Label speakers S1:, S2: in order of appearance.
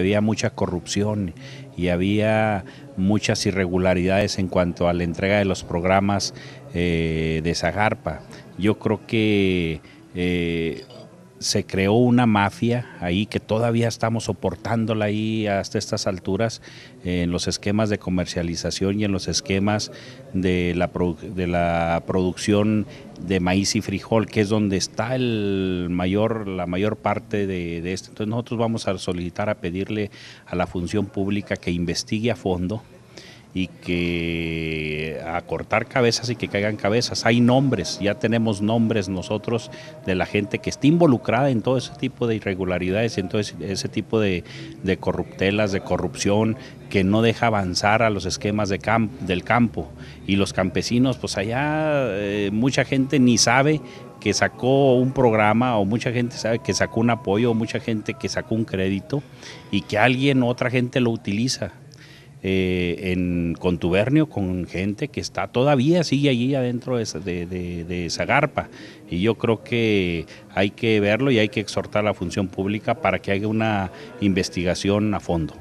S1: había mucha corrupción y había muchas irregularidades en cuanto a la entrega de los programas eh, de Zagarpa. Yo creo que eh, se creó una mafia ahí que todavía estamos soportándola ahí hasta estas alturas eh, en los esquemas de comercialización y en los esquemas de la, de la producción de maíz y frijol, que es donde está el mayor, la mayor parte de, de esto. Entonces nosotros vamos a solicitar, a pedirle a la función pública que investigue a fondo y que a cortar cabezas y que caigan cabezas. Hay nombres, ya tenemos nombres nosotros de la gente que está involucrada en todo ese tipo de irregularidades, en todo ese, tipo de, corruptelas, de corrupción, que no deja avanzar a los esquemas del campo. Y los campesinos, pues allá eh, mucha gente ni sabe que sacó un programa o mucha gente sabe que sacó un apoyo o mucha gente que sacó un crédito y que alguien, otra gente lo utiliza eh, en contubernio con gente que está todavía sigue allí adentro de, de, esa garpa. Y yo creo que hay que verlo y hay que exhortar a la función pública para que haga una investigación a fondo.